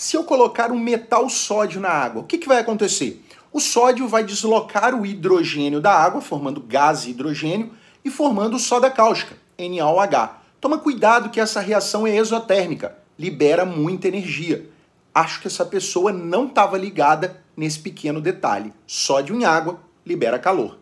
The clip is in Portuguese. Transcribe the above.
se eu colocar um metal sódio na água, o que, que vai acontecer? O sódio vai deslocar o hidrogênio da água, formando gás hidrogênio, e formando soda cáustica, NaOH. Toma cuidado que essa reação é exotérmica, libera muita energia. Acho que essa pessoa não estava ligada nesse pequeno detalhe. Sódio em água libera calor.